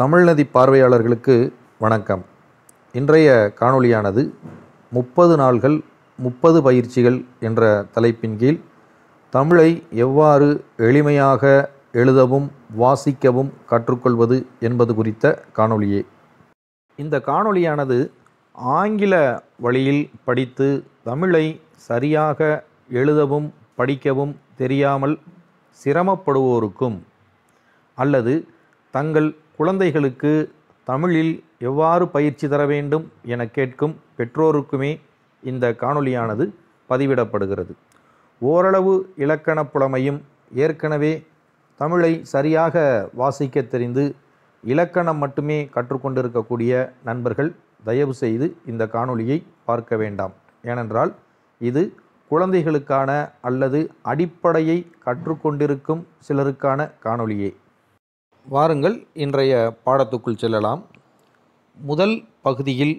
தமிழ்நதி பார்வையாளர்களுக்கு வணக்கம் இன்றைய காணொளியானது முப்பது நாள்கள் முப்பது பயிற்சிகள் என்ற தலைப்பின் கீழ் தமிழை எவ்வாறு எளிமையாக எழுதவும் வாசிக்கவும் கற்றுக்கொள்வது என்பது குறித்த காணொளியே இந்த காணொளியானது ஆங்கில வழியில் படித்து தமிழை சரியாக எழுதவும் படிக்கவும் தெரியாமல் சிரமப்படுவோருக்கும் அல்லது தங்கள் குழந்தைகளுக்கு தமிழில் எவ்வாறு பயிற்சி தர வேண்டும் என கேட்கும் பெற்றோருக்குமே இந்த காணொளியானது பதிவிடப்படுகிறது ஓரளவு இலக்கண புலமையும் ஏற்கனவே தமிழை சரியாக வாசிக்க தெரிந்து இலக்கணம் மட்டுமே கற்றுக்கொண்டிருக்கக்கூடிய நண்பர்கள் தயவு செய்து இந்த காணொளியை பார்க்க வேண்டாம் ஏனென்றால் இது குழந்தைகளுக்கான அல்லது அடிப்படையை கற்றுக்கொண்டிருக்கும் சிலருக்கான காணொளியே வாருங்கள் இன்றைய பாடத்துக்குள் செல்லலாம் முதல் பகுதியில்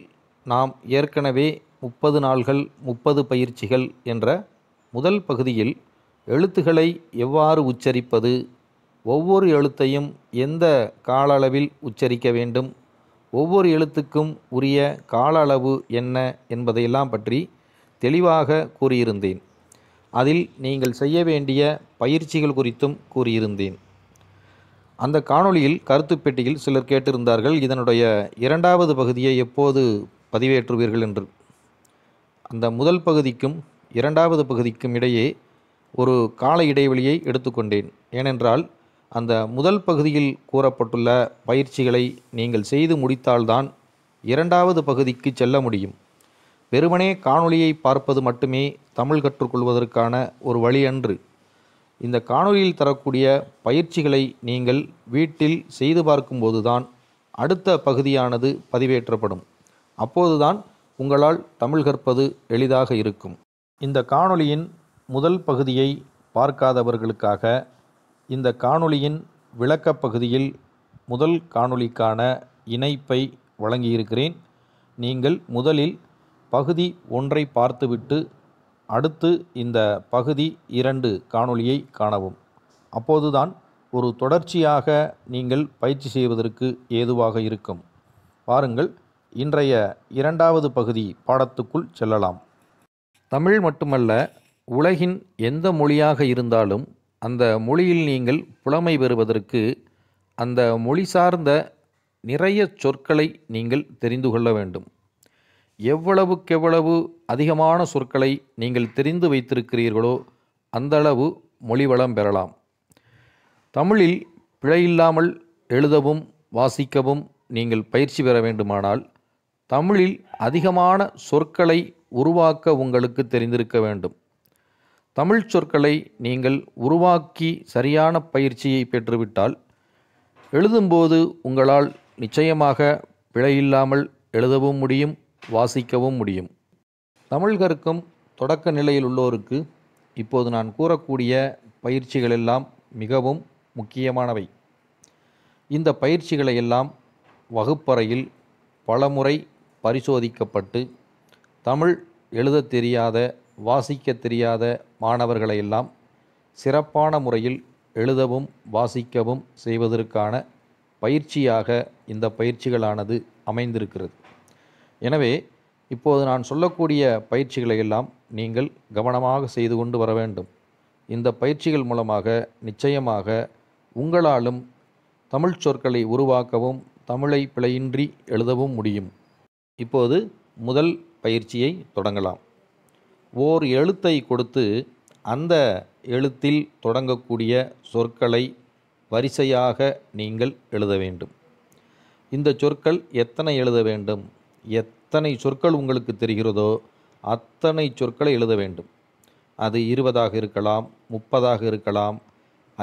நாம் ஏற்கனவே முப்பது நாள்கள் முப்பது பயிற்சிகள் என்ற முதல் பகுதியில் எழுத்துக்களை எவ்வாறு உச்சரிப்பது ஒவ்வொரு எழுத்தையும் எந்த கால அளவில் உச்சரிக்க வேண்டும் ஒவ்வொரு எழுத்துக்கும் உரிய கால அளவு என்ன என்பதையெல்லாம் பற்றி தெளிவாக கூறியிருந்தேன் அதில் நீங்கள் செய்ய வேண்டிய பயிற்சிகள் குறித்தும் கூறியிருந்தேன் அந்த காணொளியில் கருத்து பெட்டியில் சிலர் கேட்டிருந்தார்கள் இதனுடைய இரண்டாவது பகுதியை எப்போது பதிவேற்றுவீர்கள் என்று அந்த முதல் பகுதிக்கும் இரண்டாவது பகுதிக்கும் இடையே ஒரு கால இடைவெளியை எடுத்துக்கொண்டேன் ஏனென்றால் அந்த முதல் பகுதியில் கூறப்பட்டுள்ள பயிற்சிகளை நீங்கள் செய்து முடித்தால்தான் இரண்டாவது பகுதிக்கு செல்ல முடியும் வெறுமனே காணொளியை பார்ப்பது மட்டுமே தமிழ் கற்றுக்கொள்வதற்கான ஒரு வழியன்று இந்த காணொலியில் தரக்கூடிய பயிற்சிகளை நீங்கள் வீட்டில் செய்து பார்க்கும்போதுதான் அடுத்த பகுதியானது பதிவேற்றப்படும் அப்போதுதான் உங்களால் தமிழ் கற்பது எளிதாக இருக்கும் இந்த காணொளியின் முதல் பகுதியை பார்க்காதவர்களுக்காக இந்த காணொளியின் விளக்கப் பகுதியில் முதல் காணொளிக்கான இணைப்பை வழங்கியிருக்கிறேன் நீங்கள் முதலில் பகுதி ஒன்றை பார்த்துவிட்டு அடுத்து இந்த பகுதி இரண்டு காணொளியை காணவும் அப்போதுதான் ஒரு தொடர்ச்சியாக நீங்கள் பயிற்சி செய்வதற்கு ஏதுவாக இருக்கும் பாருங்கள் இன்றைய இரண்டாவது பகுதி பாடத்துக்குள் செல்லலாம் தமிழ் மட்டுமல்ல உலகின் எந்த மொழியாக இருந்தாலும் அந்த மொழியில் நீங்கள் புலமை பெறுவதற்கு அந்த மொழி சார்ந்த நிறைய சொற்களை நீங்கள் தெரிந்து கொள்ள வேண்டும் எவ்வளவுக்கெவ்வளவு அதிகமான சொற்களை நீங்கள் தெரிந்து வைத்திருக்கிறீர்களோ அந்தளவு மொழிவளம் பெறலாம் தமிழில் பிழையில்லாமல் எழுதவும் வாசிக்கவும் நீங்கள் பயிற்சி பெற வேண்டுமானால் தமிழில் அதிகமான சொற்களை உருவாக்க உங்களுக்கு தெரிந்திருக்க வேண்டும் தமிழ் சொற்களை நீங்கள் உருவாக்கி சரியான பயிற்சியை பெற்றுவிட்டால் எழுதும்போது உங்களால் நிச்சயமாக பிழையில்லாமல் எழுதவும் முடியும் வாசிக்கவும் முடியும் தமிழ் தொடக்க நிலையில் உள்ளோருக்கு இப்போது நான் கூறக்கூடிய பயிற்சிகளெல்லாம் மிகவும் முக்கியமானவை இந்த பயிற்சிகளை எல்லாம் வகுப்பறையில் பலமுறை பரிசோதிக்கப்பட்டு தமிழ் எழுத தெரியாத வாசிக்க தெரியாத மாணவர்களையெல்லாம் சிறப்பான முறையில் எழுதவும் வாசிக்கவும் செய்வதற்கான பயிற்சியாக இந்த பயிற்சிகளானது அமைந்திருக்கிறது எனவே இப்போது நான் சொல்லக்கூடிய பயிற்சிகளை எல்லாம் நீங்கள் கவனமாக செய்து கொண்டு வர வேண்டும் இந்த பயிற்சிகள் மூலமாக நிச்சயமாக உங்களாலும் தமிழ் சொற்களை உருவாக்கவும் தமிழை பிழையின்றி எழுதவும் முடியும் இப்போது முதல் பயிற்சியை தொடங்கலாம் ஓர் எழுத்தை கொடுத்து அந்த எழுத்தில் தொடங்கக்கூடிய சொற்களை வரிசையாக நீங்கள் எழுத வேண்டும் இந்த சொற்கள் எத்தனை எழுத வேண்டும் எத்தனை சொற்கள் உங்களுக்கு தெரிகிறதோ அத்தனை சொற்களை எழுத வேண்டும் அது இருபதாக இருக்கலாம் முப்பதாக இருக்கலாம்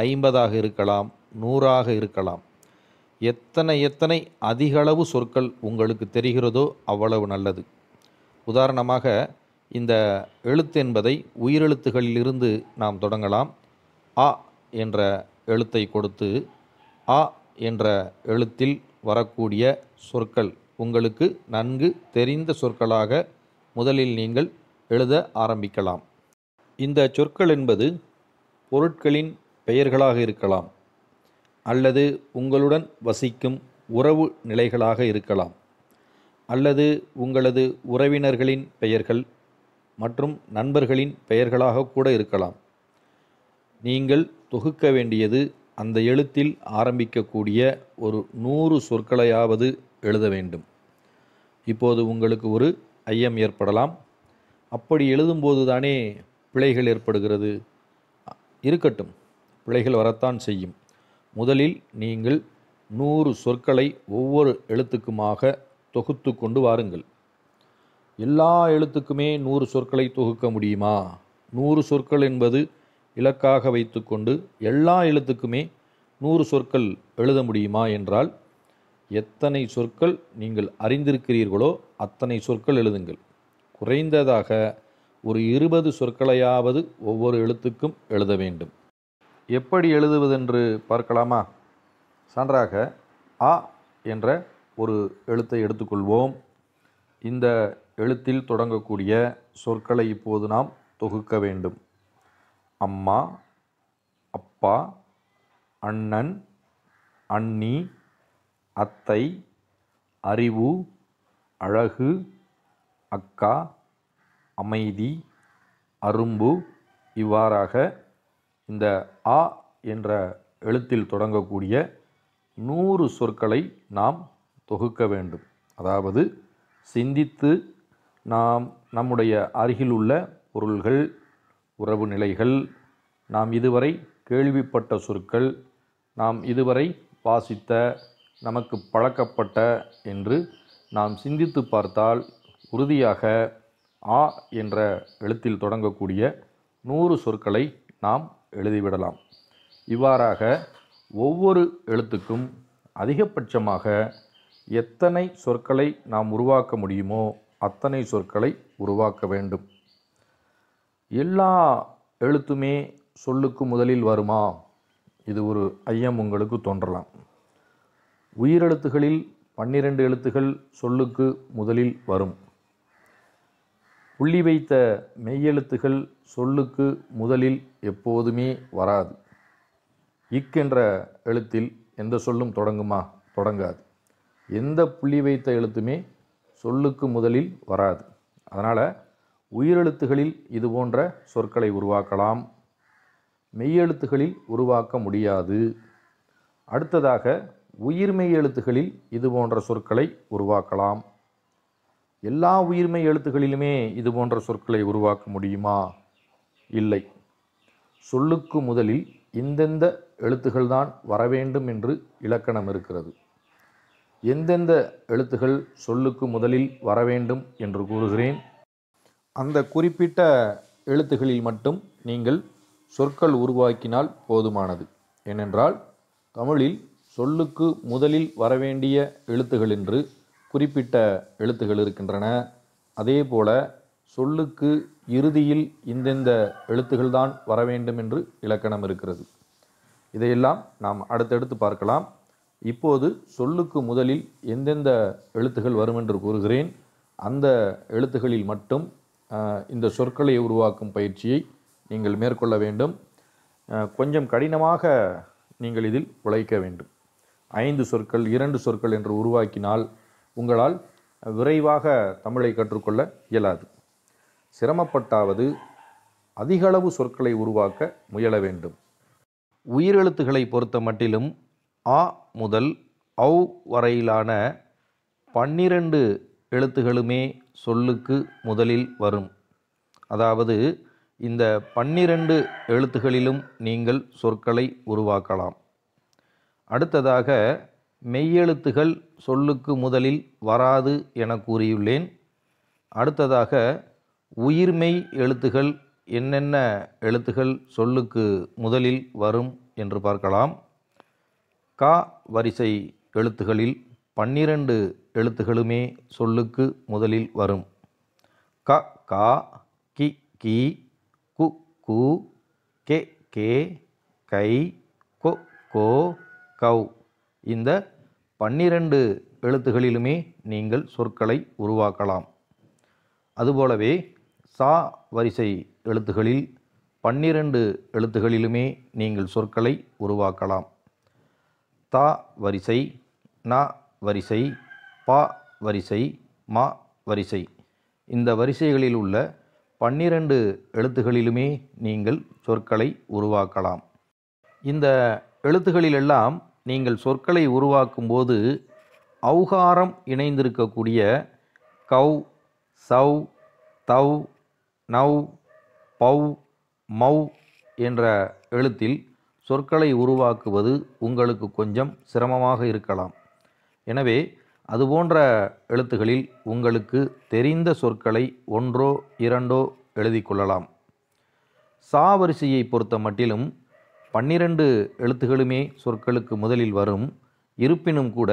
ஐம்பதாக இருக்கலாம் நூறாக இருக்கலாம் எத்தனை எத்தனை அதிகளவு சொற்கள் உங்களுக்கு தெரிகிறதோ அவ்வளவு நல்லது உதாரணமாக இந்த எழுத்து என்பதை உயிரெழுத்துகளிலிருந்து நாம் தொடங்கலாம் அ என்ற எழுத்தை கொடுத்து அ என்ற எழுத்தில் வரக்கூடிய சொற்கள் உங்களுக்கு நன்கு தெரிந்த சொற்களாக முதலில் நீங்கள் எழுத ஆரம்பிக்கலாம் இந்த சொற்கள் என்பது பொருட்களின் பெயர்களாக இருக்கலாம் அல்லது உங்களுடன் வசிக்கும் உறவு நிலைகளாக இருக்கலாம் அல்லது உங்களது உறவினர்களின் பெயர்கள் மற்றும் நண்பர்களின் பெயர்களாக கூட இருக்கலாம் நீங்கள் தொகுக்க வேண்டியது அந்த எழுத்தில் ஆரம்பிக்கக்கூடிய ஒரு நூறு சொற்களையாவது எழுத வேண்டும் இப்போது உங்களுக்கு ஒரு ஐயம் ஏற்படலாம் அப்படி எழுதும்போது தானே பிழைகள் ஏற்படுகிறது இருக்கட்டும் பிழைகள் வரத்தான் செய்யும் முதலில் நீங்கள் நூறு சொற்களை ஒவ்வொரு எழுத்துக்குமாக தொகுத்து கொண்டு வாருங்கள் எல்லா எழுத்துக்குமே நூறு சொற்களை தொகுக்க முடியுமா நூறு சொற்கள் என்பது இலக்காக வைத்துக்கொண்டு எல்லா எழுத்துக்குமே நூறு சொற்கள் எழுத முடியுமா என்றால் எத்தனை சொற்கள் நீங்கள் அறிந்திருக்கிறீர்களோ அத்தனை சொற்கள் எழுதுங்கள் குறைந்ததாக ஒரு இருபது சொற்களையாவது ஒவ்வொரு எழுத்துக்கும் எழுத வேண்டும் எப்படி எழுதுவதென்று பார்க்கலாமா சான்றாக ஆ என்ற ஒரு எழுத்தை எடுத்துக்கொள்வோம் இந்த எழுத்தில் தொடங்கக்கூடிய சொற்களை இப்போது நாம் தொகுக்க வேண்டும் அம்மா அப்பா அண்ணன் அண்ணி அத்தை அறிவு அழகு அக்கா அமைதி அரும்பு இவ்வாறாக இந்த ஆ என்ற எழுத்தில் தொடங்கக்கூடிய நூறு சொற்களை நாம் தொகுக்க வேண்டும் அதாவது சிந்தித்து நாம் நம்முடைய அருகிலுள்ள பொருள்கள் உறவு நிலைகள் நாம் இதுவரை கேள்விப்பட்ட சொற்கள் நாம் இதுவரை வாசித்த நமக்கு பழக்கப்பட்ட என்று நாம் சிந்தித்து பார்த்தால் உறுதியாக ஆ என்ற எழுத்தில் தொடங்கக்கூடிய நூறு சொற்களை நாம் எழுதிவிடலாம் இவ்வாறாக ஒவ்வொரு எழுத்துக்கும் அதிகபட்சமாக எத்தனை சொற்களை நாம் உருவாக்க முடியுமோ அத்தனை சொற்களை உருவாக்க வேண்டும் எல்லா எழுத்துமே சொல்லுக்கு முதலில் வருமா இது ஒரு ஐயம் உங்களுக்கு தோன்றலாம் உயிரெழுத்துகளில் பன்னிரண்டு எழுத்துகள் சொல்லுக்கு முதலில் வரும் புள்ளி வைத்த மெய்யெழுத்துகள் சொல்லுக்கு முதலில் எப்போதுமே வராது இக் என்ற எழுத்தில் எந்த சொல்லும் தொடங்குமா தொடங்காது எந்த புள்ளி வைத்த எழுத்துமே சொல்லுக்கு முதலில் வராது அதனால் உயிரெழுத்துகளில் இது போன்ற சொற்களை உருவாக்கலாம் மெய்யெழுத்துகளில் உருவாக்க முடியாது அடுத்ததாக உயிர்மெய் எழுத்துகளில் இது போன்ற சொற்களை உருவாக்கலாம் எல்லா உயிர்மை எழுத்துகளிலுமே இது போன்ற சொற்களை உருவாக்க முடியுமா இல்லை சொல்லுக்கு முதலில் இந்தெந்த எழுத்துகள்தான் வரவேண்டும் வர வேண்டும் என்று இலக்கணம் இருக்கிறது எந்தெந்த எழுத்துகள் சொல்லுக்கு முதலில் வர வேண்டும் என்று கூறுகிறேன் அந்த குறிப்பிட்ட எழுத்துகளில் மட்டும் நீங்கள் சொற்கள் உருவாக்கினால் போதுமானது ஏனென்றால் தமிழில் சொல்லுக்கு முதலில் வரவேண்டிய எழுத்துகள் என்று குறிப்பிட்ட எழுத்துகள் இருக்கின்றன அதே போல சொல்லுக்கு இறுதியில் இந்தெந்த எழுத்துகள்தான் வர வேண்டும் என்று இலக்கணம் இருக்கிறது இதையெல்லாம் நாம் அடுத்தடுத்து பார்க்கலாம் இப்போது சொல்லுக்கு முதலில் எந்தெந்த எழுத்துகள் வரும் என்று கூறுகிறேன் அந்த எழுத்துகளில் மட்டும் இந்த சொற்களை உருவாக்கும் பயிற்சியை நீங்கள் மேற்கொள்ள வேண்டும் கொஞ்சம் கடினமாக நீங்கள் இதில் உழைக்க வேண்டும் ஐந்து சொற்கள் இரண்டு சொற்கள் என்று உருவாக்கினால் உங்களால் விரைவாக தமிழை கற்றுக்கொள்ள இயலாது சிரமப்பட்டாவது அதிகளவு சொற்களை உருவாக்க முயல வேண்டும் உயிரெழுத்துக்களை பொறுத்த மட்டிலும் ஆ முதல் அவ் வரையிலான பன்னிரண்டு எழுத்துகளுமே சொல்லுக்கு முதலில் வரும் அதாவது இந்த பன்னிரண்டு எழுத்துகளிலும் நீங்கள் சொற்களை உருவாக்கலாம் அடுத்ததாக மெய்யெழுத்துகள் சொல்லுக்கு முதலில் வராது என கூறியுள்ளேன் அடுத்ததாக உயிர்மெய் எழுத்துகள் என்னென்ன எழுத்துகள் சொல்லுக்கு முதலில் வரும் என்று பார்க்கலாம் கா வரிசை எழுத்துகளில் பன்னிரண்டு எழுத்துகளுமே சொல்லுக்கு முதலில் வரும் க கா கி கி கு கு கே கே கை கொ கோ கவ் இந்த பன்னிரண்டு எழுத்துகளிலுமே நீங்கள் சொற்களை உருவாக்கலாம் அதுபோலவே சா வரிசை எழுத்துகளில் பன்னிரண்டு எழுத்துகளிலுமே நீங்கள் சொற்களை உருவாக்கலாம் தா வரிசை நா வரிசை பா வரிசை மா வரிசை இந்த வரிசைகளில் உள்ள பன்னிரண்டு எழுத்துகளிலுமே நீங்கள் சொற்களை உருவாக்கலாம் இந்த எழுத்துகளிலெல்லாம் நீங்கள் சொற்களை உருவாக்கும் போது அவுகாரம் இணைந்திருக்கக்கூடிய கவ் சவ் தவ் நவ் பவ் மௌ என்ற எழுத்தில் சொற்களை உருவாக்குவது உங்களுக்கு கொஞ்சம் சிரமமாக இருக்கலாம் எனவே அதுபோன்ற எழுத்துகளில் உங்களுக்கு தெரிந்த சொற்களை ஒன்றோ இரண்டோ எழுதி கொள்ளலாம் சாவரிசையை பொறுத்த மட்டிலும் பன்னிரண்டு எழுத்துகளுமே சொற்களுக்கு முதலில் வரும் இருப்பினும் கூட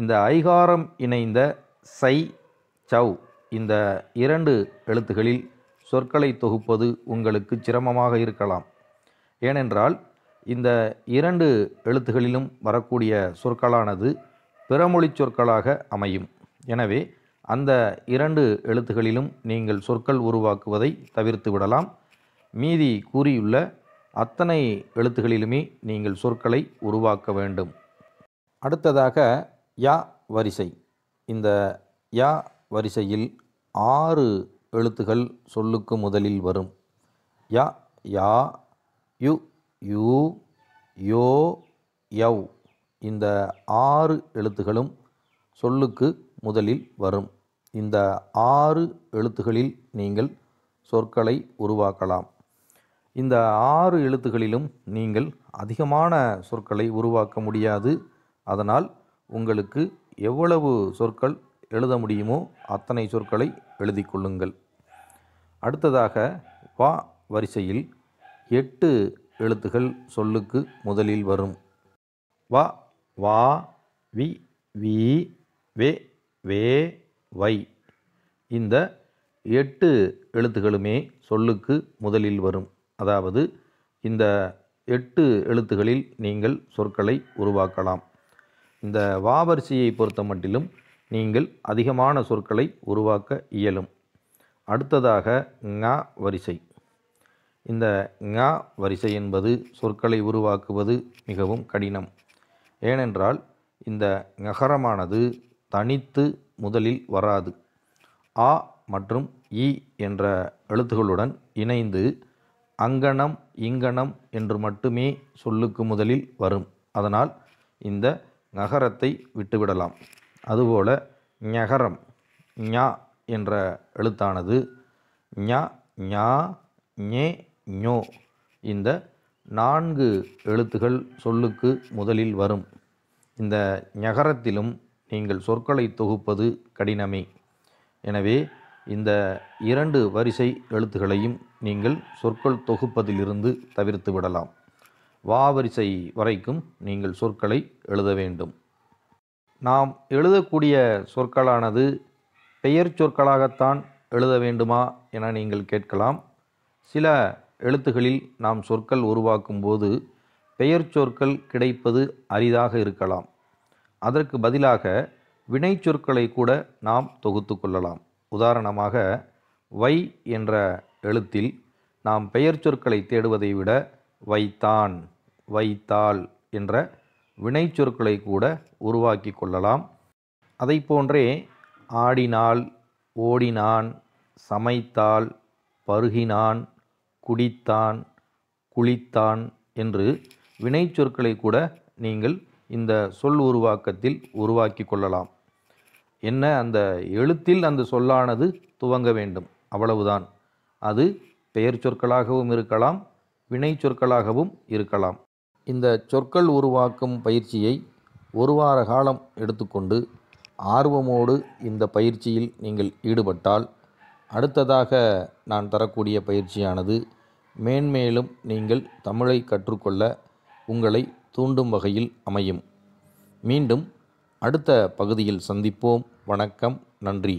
இந்த ஐகாரம் இணைந்த சை சவ் இந்த இரண்டு எழுத்துகளில் சொற்களை தொகுப்பது உங்களுக்கு சிரமமாக இருக்கலாம் ஏனென்றால் இந்த இரண்டு எழுத்துகளிலும் வரக்கூடிய சொற்களானது பிறமொழி சொற்களாக அமையும் எனவே அந்த இரண்டு எழுத்துகளிலும் நீங்கள் சொற்கள் உருவாக்குவதை தவிர்த்து விடலாம் மீதி கூறியுள்ள அத்தனை எழுத்துகளிலுமே நீங்கள் சொற்களை உருவாக்க வேண்டும் அடுத்ததாக யா வரிசை இந்த யா வரிசையில் ஆறு எழுத்துகள் சொல்லுக்கு முதலில் வரும் யா யா யு யூ யோ யவ் இந்த ஆறு எழுத்துகளும் சொல்லுக்கு முதலில் வரும் இந்த ஆறு எழுத்துகளில் நீங்கள் சொற்களை உருவாக்கலாம் இந்த ஆறு எழுத்துகளிலும் நீங்கள் அதிகமான சொற்களை உருவாக்க முடியாது அதனால் உங்களுக்கு எவ்வளவு சொற்கள் எழுத முடியுமோ அத்தனை சொற்களை எழுதி கொள்ளுங்கள் அடுத்ததாக வா வரிசையில் எட்டு எழுத்துகள் சொல்லுக்கு முதலில் வரும் வா வா வி வி வே வே வை இந்த எட்டு எழுத்துகளுமே சொல்லுக்கு முதலில் வரும் அதாவது இந்த எட்டு எழுத்துகளில் நீங்கள் சொற்களை உருவாக்கலாம் இந்த வாவரிசையை பொறுத்த மட்டிலும் நீங்கள் அதிகமான சொற்களை உருவாக்க இயலும் அடுத்ததாக ங வரிசை இந்த ஞா வரிசை என்பது சொற்களை உருவாக்குவது மிகவும் கடினம் ஏனென்றால் இந்த நகரமானது தனித்து முதலில் வராது ஆ மற்றும் இ என்ற எழுத்துகளுடன் இணைந்து அங்கணம் இங்கணம் என்று மட்டுமே சொல்லுக்கு முதலில் வரும் அதனால் இந்த நகரத்தை விட்டுவிடலாம் அதுபோல ஞகரம் ஞா என்ற எழுத்தானது ஞா ஞா ஞே ஞோ இந்த நான்கு எழுத்துகள் சொல்லுக்கு முதலில் வரும் இந்த ஞகரத்திலும் நீங்கள் சொற்களை தொகுப்பது கடினமே எனவே இந்த இரண்டு வரிசை எழுத்துகளையும் நீங்கள் சொற்கள் தொகுப்பதிலிருந்து தவிர்த்து விடலாம் வா வரிசை வரைக்கும் நீங்கள் சொற்களை எழுத வேண்டும் நாம் எழுதக்கூடிய சொற்களானது பெயர் சொற்களாகத்தான் எழுத வேண்டுமா என நீங்கள் கேட்கலாம் சில எழுத்துகளில் நாம் சொற்கள் உருவாக்கும் போது பெயர் சொற்கள் கிடைப்பது அரிதாக இருக்கலாம் அதற்கு பதிலாக வினை சொற்களை கூட நாம் தொகுத்து கொள்ளலாம் உதாரணமாக வை என்ற எழுத்தில் நாம் பெயர் சொற்களை தேடுவதை விட வைத்தான் வைத்தாள் என்ற வினை சொற்களை கூட உருவாக்கி கொள்ளலாம் அதை போன்றே ஆடினால் ஓடினான் சமைத்தாள் பருகினான் குடித்தான் குளித்தான் என்று வினை சொற்களை கூட நீங்கள் இந்த சொல் உருவாக்கத்தில் உருவாக்கி கொள்ளலாம் என்ன அந்த எழுத்தில் அந்த சொல்லானது துவங்க வேண்டும் அவ்வளவுதான் அது பெயர் சொற்களாகவும் இருக்கலாம் வினை சொற்களாகவும் இருக்கலாம் இந்த சொற்கள் உருவாக்கும் பயிற்சியை ஒரு வார காலம் எடுத்துக்கொண்டு ஆர்வமோடு இந்த பயிற்சியில் நீங்கள் ஈடுபட்டால் அடுத்ததாக நான் தரக்கூடிய பயிற்சியானது மேன்மேலும் நீங்கள் தமிழை கற்றுக்கொள்ள உங்களை தூண்டும் வகையில் அமையும் மீண்டும் அடுத்த பகுதியில் சந்திப்போம் வணக்கம் நன்றி